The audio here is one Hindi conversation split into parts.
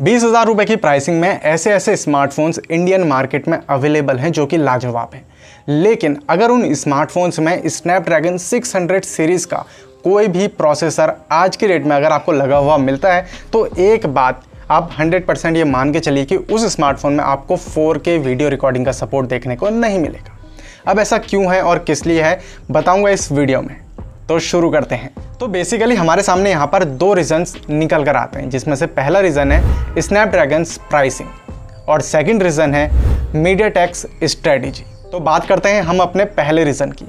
बीस हज़ार रुपये की प्राइसिंग में ऐसे ऐसे स्मार्टफोन्स इंडियन मार्केट में अवेलेबल हैं जो कि लाजवाब हैं लेकिन अगर उन स्मार्टफोन्स में स्नैपड्रैगन 600 सीरीज़ का कोई भी प्रोसेसर आज के डेट में अगर आपको लगा हुआ मिलता है तो एक बात आप 100% ये मान के चलिए कि उस स्मार्टफोन में आपको 4K वीडियो रिकॉर्डिंग का सपोर्ट देखने को नहीं मिलेगा अब ऐसा क्यों है और किस लिए है बताऊँगा इस वीडियो में तो शुरू करते हैं तो बेसिकली हमारे सामने यहाँ पर दो रीजन्स निकल कर आते हैं जिसमें से पहला रीज़न है स्नैपड्रैगन्स प्राइसिंग और सेकंड रीज़न है मीडिया टैक्स स्ट्रेटजी तो बात करते हैं हम अपने पहले रीज़न की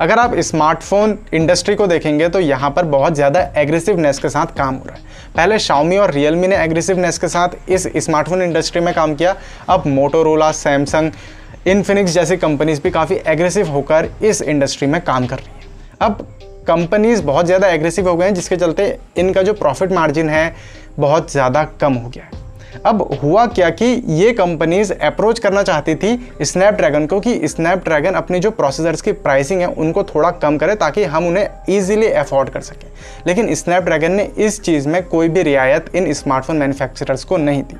अगर आप स्मार्टफोन इंडस्ट्री को देखेंगे तो यहाँ पर बहुत ज़्यादा एग्रेसिवनेस के साथ काम हो रहा है पहले शाओमी और रियलमी ने एग्रेसिवनेस के साथ इस स्मार्टफोन इंडस्ट्री में काम किया अब मोटोरोला सैमसंग इन्फिनिक्स जैसी कंपनीज भी काफ़ी एग्रेसिव होकर इस इंडस्ट्री में काम कर रही है अब कंपनीज़ बहुत ज़्यादा एग्रेसिव हो गए हैं जिसके चलते इनका जो प्रॉफिट मार्जिन है बहुत ज़्यादा कम हो गया है अब हुआ क्या कि ये कंपनीज अप्रोच करना चाहती थी स्नैपड्रैगन को कि स्नैपड्रैगन अपने जो प्रोसेसर्स की प्राइसिंग है उनको थोड़ा कम करे ताकि हम उन्हें ईजिली अफोर्ड कर सकें लेकिन स्नैपड्रैगन ने इस चीज़ में कोई भी रियायत इन स्मार्टफोन मैन्युफैक्चरर्स को नहीं दी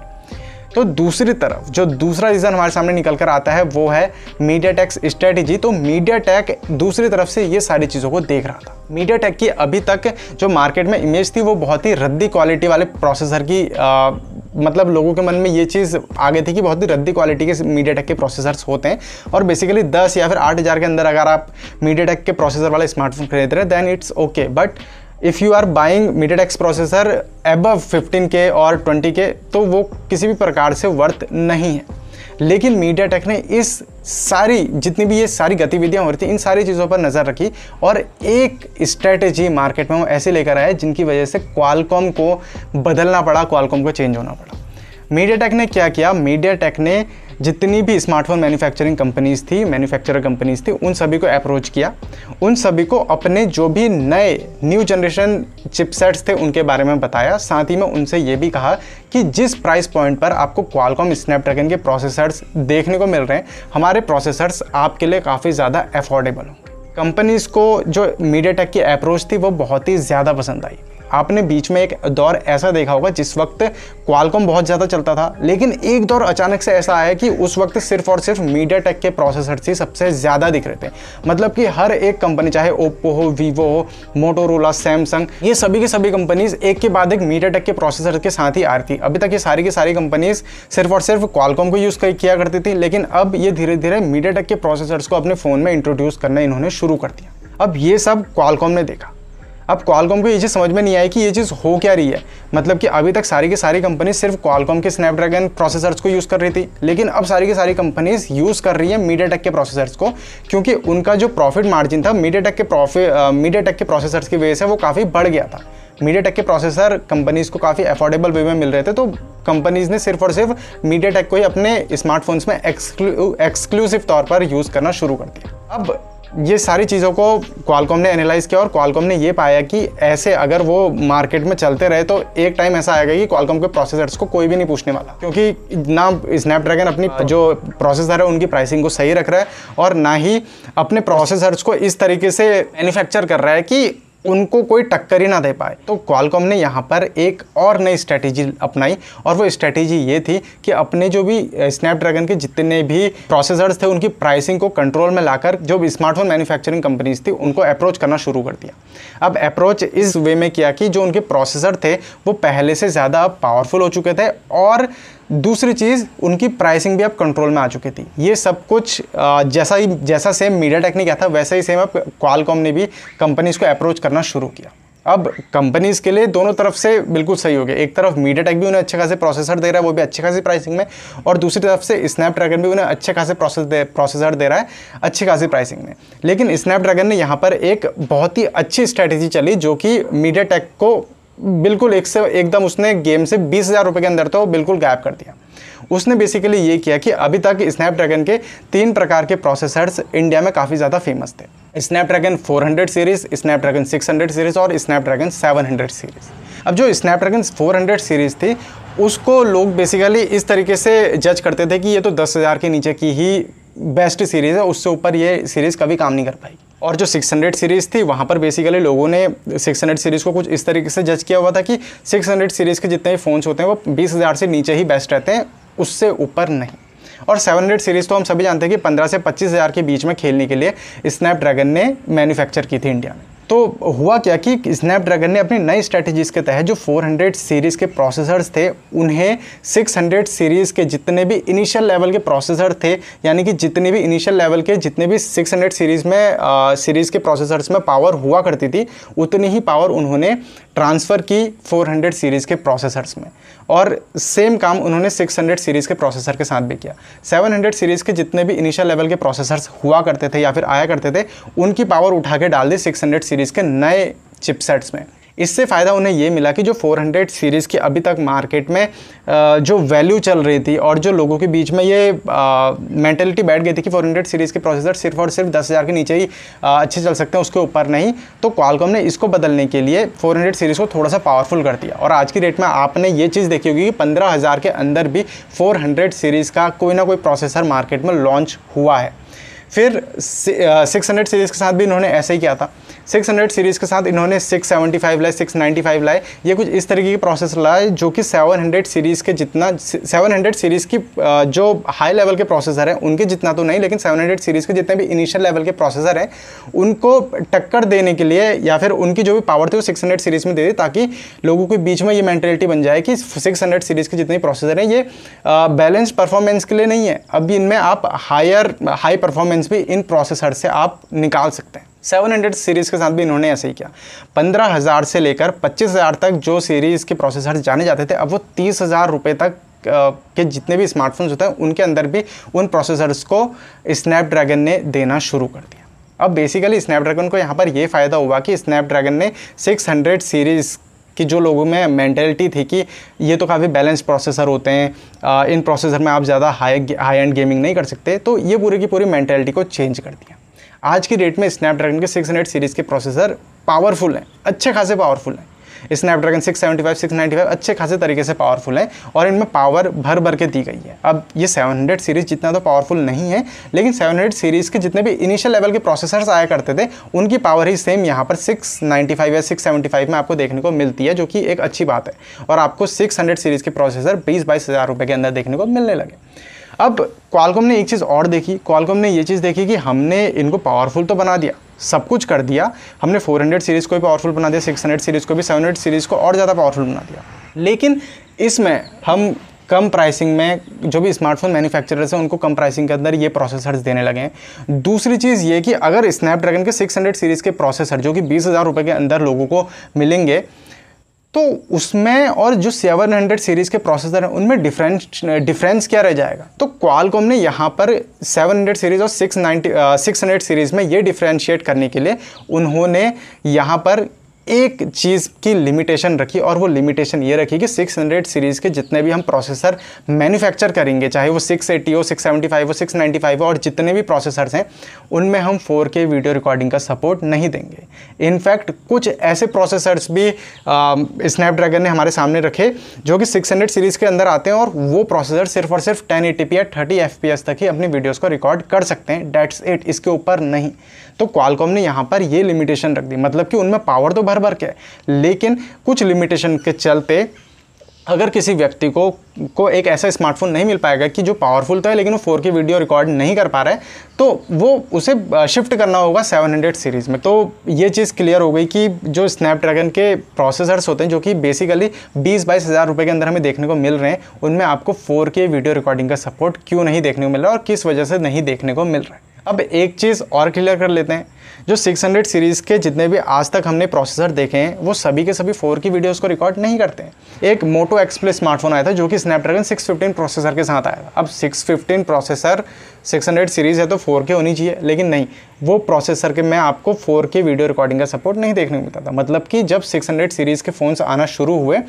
तो दूसरी तरफ जो दूसरा रीज़न हमारे सामने निकल कर आता है वो है मीडिया टेक स्ट्रेटेजी तो मीडिया टेक दूसरी तरफ से ये सारी चीज़ों को देख रहा था मीडिया टेक की अभी तक जो मार्केट में इमेज थी वो बहुत ही रद्दी क्वालिटी वाले प्रोसेसर की आ, मतलब लोगों के मन में ये चीज़ आ गई थी कि बहुत ही रद्दी क्वालिटी के मीडिया टेक के प्रोसेसर्स होते हैं और बेसिकली 10 या फिर 8000 के अंदर अगर आप मीडिया टेक के प्रोसेसर वाले स्मार्टफोन खरीद रहे हैं then it's okay but if you are buying X processor above के और के तो वो किसी भी प्रकार से वर्थ नहीं है लेकिन मीडिया टेक ने इस सारी जितनी भी ये सारी गतिविधियाँ हो रही थी इन सारी चीज़ों पर नज़र रखी और एक स्ट्रेटेजी मार्केट में वो ऐसे लेकर आए जिनकी वजह से क्वालकॉम को बदलना पड़ा क्वालकॉम को चेंज होना पड़ा मीडिया टेक ने क्या किया मीडिया टेक ने जितनी भी स्मार्टफोन मैन्युफैक्चरिंग कंपनीज थी मैन्युफैक्चरर कंपनीज थी उन सभी को अप्रोच किया उन सभी को अपने जो भी नए न्यू जनरेशन चिपसेट्स थे उनके बारे में बताया साथ ही में उनसे ये भी कहा कि जिस प्राइस पॉइंट पर आपको क्वालकॉम स्नैपड्रैगन के प्रोसेसर्स देखने को मिल रहे हैं हमारे प्रोसेसर्स आपके लिए काफ़ी ज़्यादा अफोर्डेबल होंगे कंपनीज़ को जो मीडिया की अप्रोच थी वो बहुत ही ज़्यादा पसंद आई आपने बीच में एक दौर ऐसा देखा होगा जिस वक्त क्वालकॉम बहुत ज़्यादा चलता था लेकिन एक दौर अचानक से ऐसा आया कि उस वक्त सिर्फ और सिर्फ मीडिया टेक के प्रोसेसर ही सबसे ज़्यादा दिख रहे थे मतलब कि हर एक कंपनी चाहे ओप्पो हो वीवो हो मोटोरोला सैमसंग ये सभी की सभी कंपनीज एक के बाद एक मीडिया टेक के प्रोसेसर के साथ ही आ रही थी अभी तक ये सारी की सारी कंपनीज सिर्फ और सिर्फ क्वालकॉम को यूज़ किया करती थी लेकिन अब ये धीरे धीरे मीडिया टेक के प्रोसेसर्स को अपने फ़ोन में इंट्रोड्यूस करना इन्होंने शुरू कर दिया अब ये सब क्वालकॉम ने देखा अब क्वालकॉम को ये चीज़ समझ में नहीं आई कि ये चीज़ हो क्या रही है मतलब कि अभी तक सारी की सारी कंपनी सिर्फ क्वालकॉम के स्नैपड्रैगन प्रोसेसर्स को यूज़ कर रही थी लेकिन अब सारी की सारी कंपनीज यूज़ कर रही है मीडिया टेक के प्रोसेसर्स को क्योंकि उनका जो प्रॉफिट मार्जिन था मीडिया टेक के प्रॉफिट मीडिया टेक के प्रोसेसर्स की वजह से वो काफ़ी बढ़ गया था मीडिया टेक के प्रोसेसर कंपनीज़ को काफ़ी अफोर्डेबल वे में मिल रहे थे तो कंपनीज़ ने सिर्फ और सिर्फ मीडिया टेक को ही अपने स्मार्टफोन्स में एक्सक्लू एक्सक्लूसिव तौर पर यूज़ करना शुरू कर दिया अब ये सारी चीज़ों को क्वालकॉम ने एनालाइज किया और क्वालकॉम ने ये पाया कि ऐसे अगर वो मार्केट में चलते रहे तो एक टाइम ऐसा आएगा कि क्वालकॉम के प्रोसेसर्स को कोई भी नहीं पूछने वाला क्योंकि ना स्नैपड्रैगन अपनी हाँ। जो प्रोसेसर है उनकी प्राइसिंग को सही रख रहा है और ना ही अपने प्रोसेसर्स को इस तरीके से मैन्युफैक्चर कर रहा है कि उनको कोई टक्कर ही ना दे पाए तो क्वालकॉम ने यहाँ पर एक और नई स्ट्रैटेजी अपनाई और वो स्ट्रैटेजी ये थी कि अपने जो भी स्नैपड्रैगन के जितने भी प्रोसेसर्स थे उनकी प्राइसिंग को कंट्रोल में लाकर जो स्मार्टफोन मैन्युफैक्चरिंग कंपनीज थी उनको अप्रोच करना शुरू कर दिया अब अप्रोच इस वे में किया कि जो उनके प्रोसेसर थे वो पहले से ज़्यादा पावरफुल हो चुके थे और दूसरी चीज़ उनकी प्राइसिंग भी अब कंट्रोल में आ चुकी थी ये सब कुछ जैसा ही जैसा सेम मीडिया टेक्निक आया था वैसा ही सेम अब क्वालकॉम ने भी कंपनीज़ को अप्रोच करना शुरू किया अब कंपनीज़ के लिए दोनों तरफ से बिल्कुल सही हो गया एक तरफ मीडिया टेक भी उन्हें अच्छे खासे प्रोसेसर दे रहा है वो भी अच्छे खासी प्राइसिंग में और दूसरी तरफ से स्नैपड्रैगन भी उन्हें अच्छे खासे प्रोसेस दे प्रोसेसर दे रहा है अच्छी खासी प्राइसिंग में लेकिन स्नैपड्रैगन ने यहाँ पर एक बहुत ही अच्छी स्ट्रैटेजी चली जो कि मीडिया टेक को बिल्कुल एक से एकदम उसने गेम से बीस हज़ार रुपये के अंदर तो बिल्कुल गायब कर दिया उसने बेसिकली ये किया कि अभी तक स्नैपड्रैगन के तीन प्रकार के प्रोसेसर्स इंडिया में काफ़ी ज़्यादा फेमस थे स्नैपड्रैगन 400 सीरीज़ स्नैपड्रैगन 600 सीरीज़ और स्नैपड्रैगन 700 सीरीज़ अब जो स्नैपड्रैगन 400 सीरीज़ थी उसको लोग बेसिकली इस तरीके से जज करते थे कि ये तो दस हज़ार के नीचे की ही बेस्ट सीरीज़ है उससे ऊपर ये सीरीज़ कभी काम नहीं कर पाएगी और जो 600 सीरीज़ थी वहाँ पर बेसिकली लोगों ने 600 सीरीज़ को कुछ इस तरीके से जज किया हुआ था कि 600 सीरीज़ के जितने भी फ़ोन्स होते हैं वो 20,000 से नीचे ही बेस्ट रहते हैं उससे ऊपर नहीं और 700 सीरीज़ तो हम सभी जानते हैं कि 15 से 25,000 के बीच में खेलने के लिए स्नैपड्रैगन ने मैन्युफैक्चर की थी इंडिया में तो हुआ क्या कि स्नैपड्रैगन ने अपनी नई स्ट्रैटेजीज़ के तहत जो 400 सीरीज़ के प्रोसेसर्स थे उन्हें 600 सीरीज़ के जितने भी इनिशियल लेवल के प्रोसेसर थे यानी कि जितने भी इनिशियल लेवल के जितने भी 600 सीरीज़ में सीरीज़ के प्रोसेसर्स में पावर हुआ करती थी उतनी ही पावर उन्होंने ट्रांसफ़र की 400 सीरीज़ के प्रोसेसर्स में और सेम काम उन्होंने 600 सीरीज़ के प्रोसेसर के साथ भी किया 700 सीरीज़ के जितने भी इनिशियल लेवल के प्रोसेसर्स हुआ करते थे या फिर आया करते थे उनकी पावर उठा के डाल दी 600 सीरीज़ के नए चिपसेट्स में इससे फ़ायदा उन्हें ये मिला कि जो 400 सीरीज़ की अभी तक मार्केट में जो वैल्यू चल रही थी और जो लोगों के बीच में ये मैंटेलिटी बैठ गई थी कि 400 सीरीज़ के प्रोसेसर सिर्फ और सिर्फ दस हज़ार के नीचे ही अच्छे चल सकते हैं उसके ऊपर नहीं तो क्वालकॉम ने इसको बदलने के लिए 400 सीरीज़ को थोड़ा सा पावरफुल कर दिया और आज की डेट में आपने ये चीज़ देखी होगी कि पंद्रह के अंदर भी फोर सीरीज़ का कोई ना कोई प्रोसेसर मार्केट में लॉन्च हुआ है फिर सिक्स हंड्रेड सीरीज़ के साथ भी इन्होंने ऐसे ही किया था सिक्स हंड्रेड सीरीज़ के साथ इन्होंने सिक्स सेवेंटी फाइव लाए सिक्स नाइन्टी फाइव लाए ये कुछ इस तरीके के प्रोसेस लाए जो कि सेवन हंड्रेड सीरीज़ के जितना सेवन हंड्रेड सीरीज़ की uh, जो हाई लेवल के प्रोसेसर हैं उनके जितना तो नहीं लेकिन सेवन हंड्रेड सीरीज़ के जितने भी इनिशियल लेवल के प्रोसेसर हैं उनको टक्कर देने के लिए या फिर उनकी जो भी पावर थी वो सिक्स हंड्रेड सीरीज़ में दे दी ताकि लोगों के बीच में ये मैंटेलिटी बन जाए कि सिक्स हंड्रेड सीरीज़ के जितने प्रोसेसर हैं ये बैलेंस uh, परफॉर्मेंस के लिए नहीं है अब इनमें आप हायर हाई परफॉर्मेंस डिस्टेंस भी इन प्रोसेसर से आप निकाल सकते हैं 700 सीरीज़ के साथ भी इन्होंने ऐसे ही किया 15,000 से लेकर 25,000 तक जो सीरीज़ के प्रोसेसर जाने जाते थे अब वो तीस हज़ार रुपये तक के जितने भी स्मार्टफोन्स होते हैं उनके अंदर भी उन प्रोसेसर्स को स्नैपड्रैगन ने देना शुरू कर दिया अब बेसिकली स्नैपड्रैगन को यहाँ पर यह फ़ायदा हुआ कि स्नैपड्रैगन ने 600 सीरीज़ कि जो लोगों में मैंटेलिटी थी कि ये तो काफ़ी बैलेंस प्रोसेसर होते हैं इन प्रोसेसर में आप ज़्यादा हाई हाई एंड गेमिंग नहीं कर सकते तो ये पूरी की पूरी मैंटेलिटी को चेंज कर दिया आज की डेट में स्नैपड्रैगन के सिक्स सीरीज़ के प्रोसेसर पावरफुल हैं अच्छे खासे पावरफुल हैं Snapdragon six seventy five six ninety five अच्छे खासे तरीके से पावरफुल है और इनमें पावर भर भर के दी गई है अब ये सेवन हंड्रेड सीरीज़ जितना तो पावरफुल नहीं है लेकिन सेवन हंड्रेड सीरीज़ के जितने भी इनिशियल लेवल के प्रोसेसर्स आया करते थे उनकी पावर ही सेम यहाँ पर सिक्स नाइन्टी फाइव या सिक्स सेवेंटी फाइव में आपको देखने को मिलती है जो कि एक अच्छी बात है और आपको सिक्स हंड्रेड सीरीज़ के प्रोसेसर बीस बाईस हज़ार रुपये के अंदर देखने को मिलने लगे अब क्वालकॉम ने एक चीज़ और देखी क्वालकॉम ने ये चीज़ देखी कि हमने इनको पावरफुल तो बना दिया सब कुछ कर दिया हमने 400 सीरीज़ को भी पावरफुल बना दिया 600 सीरीज़ को भी 700 सीरीज़ को और ज़्यादा पावरफुल बना दिया लेकिन इसमें हम कम प्राइसिंग में जो भी स्मार्टफोन मैन्युफैक्चरर्स हैं उनको कम प्राइसिंग के अंदर ये प्रोसेसर्स देने लगे हैं दूसरी चीज़ ये कि अगर स्नैपड्रैगन के 600 सीरीज़ के प्रोसेसर जो कि बीस हज़ार के अंदर लोगों को मिलेंगे तो उसमें और जो 700 सीरीज़ के प्रोसेसर हैं उनमें डिफरेंस डिफरेंस क्या रह जाएगा तो क्वालकॉम ने यहाँ पर 700 सीरीज़ और 690 600 सीरीज़ में ये डिफ्रेंशिएट करने के लिए उन्होंने यहाँ पर एक चीज़ की लिमिटेशन रखी और वो लिमिटेशन ये रखी कि 600 सीरीज़ के जितने भी हम प्रोसेसर मैन्युफैक्चर करेंगे चाहे वो 680 हो 675 हो 695 हो और जितने भी प्रोसेसर्स हैं उनमें हम 4K वीडियो रिकॉर्डिंग का सपोर्ट नहीं देंगे इनफैक्ट कुछ ऐसे प्रोसेसर्स भी स्नैपड्रैगन ने हमारे सामने रखे जो कि सिक्स सीरीज़ के अंदर आते हैं और वो प्रोसेसर सिर्फ और सिर्फ टेन या थर्टी एफ तक ही अपनी वीडियोज़ को रिकॉर्ड कर सकते हैं डेट्स एट इसके ऊपर नहीं तो क्वालकॉम ने यहाँ पर ये लिमिटेशन रख दी मतलब कि उनमें पावर तो भर भर के लेकिन कुछ लिमिटेशन के चलते अगर किसी व्यक्ति को को एक ऐसा स्मार्टफोन नहीं मिल पाएगा कि जो पावरफुल तो है लेकिन वो फोर की वीडियो रिकॉर्ड नहीं कर पा रहा है तो वो उसे शिफ्ट करना होगा 700 सीरीज़ में तो ये चीज़ क्लियर हो गई कि जो स्नैपड्रैगन के प्रोसेसर्स होते हैं जो कि बेसिकली बीस बाईस हज़ार रुपये के अंदर हमें देखने को मिल रहे हैं उनमें आपको फोर वीडियो रिकॉर्डिंग का सपोर्ट क्यों नहीं देखने को मिल रहा और किस वजह से नहीं देखने को मिल रहा है अब एक चीज़ और क्लियर कर लेते हैं जो 600 सीरीज़ के जितने भी आज तक हमने प्रोसेसर देखे हैं वो सभी के सभी फोर की वीडियोस को रिकॉर्ड नहीं करते हैं एक मोटो एक्सप्ले स्मार्टफोन आया था जो कि स्नैपड्रैगन 615 प्रोसेसर के साथ आया था अब 615 प्रोसेसर 600 सीरीज़ है तो फोर के होनी चाहिए लेकिन नहीं वो प्रोसेसर के मैं आपको फोर के वीडियो रिकॉर्डिंग का सपोर्ट नहीं देखने को मिलता था मतलब कि जब सिक्स सीरीज़ के फ़ोन्स आना शुरू हुए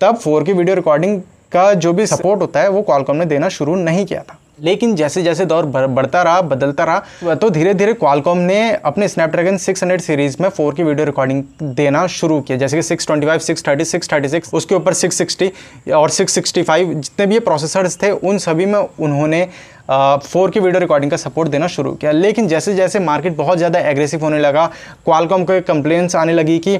तब फोर की वीडियो रिकॉर्डिंग का जो भी सपोर्ट होता है वो कॉलकॉम ने देना शुरू नहीं किया था लेकिन जैसे जैसे दौर बढ़ता रहा बदलता रहा तो धीरे धीरे क्वालकॉम ने अपने स्नैपड्रैगन 600 सीरीज़ में की वीडियो रिकॉर्डिंग देना शुरू किया जैसे कि 625, 630, 636, उसके ऊपर 660 और 665 जितने भी ये प्रोसेसर्स थे उन सभी में उन्होंने फोर की वीडियो रिकॉर्डिंग का सपोर्ट देना शुरू किया लेकिन जैसे जैसे मार्केट बहुत ज़्यादा एग्रेसिव होने लगा क्वालकॉम को कंप्लेंट्स आने लगी कि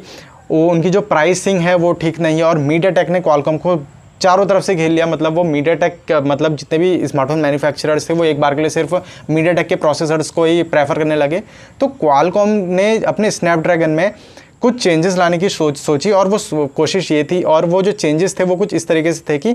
वो उनकी जो प्राइसिंग है वो ठीक नहीं है और मीडिया टेक ने क्वालकॉम को चारों तरफ से घेर लिया मतलब वो मीडिया टेक मतलब जितने भी स्मार्टफोन मैन्युफैक्चरर्स थे वो एक बार के लिए सिर्फ मीडिया टेक के प्रोसेसर्स को ही प्रेफर करने लगे तो क्वालकॉम ने अपने स्नैपड्रैगन में कुछ चेंजेस लाने की सोच सोची और वो कोशिश ये थी और वो जो चेंजेस थे वो कुछ इस तरीके से थे कि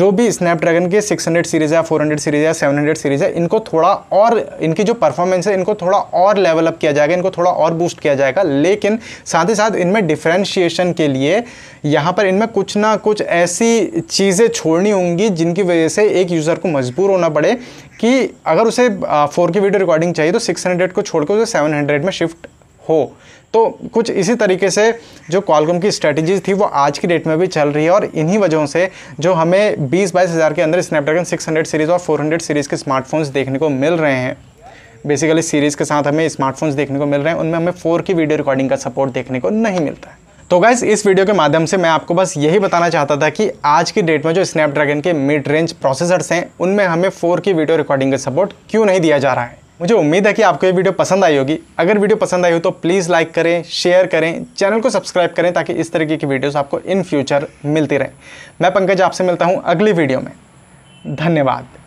जो भी स्नैपड्रैगन के 600 सीरीज़ या 400 सीरीज़ या 700 सीरीज़ है इनको थोड़ा और इनकी जो परफॉर्मेंस है इनको थोड़ा और लेवल अप किया जाएगा इनको थोड़ा और बूस्ट किया जाएगा लेकिन साथ ही साथ इनमें डिफ्रेंशिएशन के लिए यहाँ पर इनमें कुछ ना कुछ ऐसी चीज़ें छोड़नी होंगी जिनकी वजह से एक यूज़र को मजबूर होना पड़े कि अगर उसे फोर की वीडियो रिकॉर्डिंग चाहिए तो सिक्स को छोड़ कर उसे सेवन में शिफ्ट हो तो कुछ इसी तरीके से जो कॉलकम की स्ट्रेटजीज थी वो आज की डेट में भी चल रही है और इन्हीं वजहों से जो हमें बीस बाईस हज़ार के अंदर स्नैपड्रैगन 600 सीरीज़ और 400 सीरीज़ के स्मार्टफोन्स देखने को मिल रहे हैं बेसिकली सीरीज़ के साथ हमें स्मार्टफोन्स देखने को मिल रहे हैं उनमें हमें फोर की वीडियो रिकॉर्डिंग का सपोर्ट देखने को नहीं मिलता है तो गाइज इस वीडियो के माध्यम से मैं आपको बस यही बताना चाहता था कि आज की डेट में जो स्नैपड्रैगन के मिड रेंज प्रोसेसर्स हैं उनमें हमें फोर की वीडियो रिकॉर्डिंग का सपोर्ट क्यों नहीं दिया जा रहा है मुझे उम्मीद है कि आपको ये वीडियो पसंद आई होगी अगर वीडियो पसंद आई हो तो प्लीज़ लाइक करें शेयर करें चैनल को सब्सक्राइब करें ताकि इस तरीके की वीडियोस आपको इन फ्यूचर मिलती रहें मैं पंकज आपसे मिलता हूँ अगली वीडियो में धन्यवाद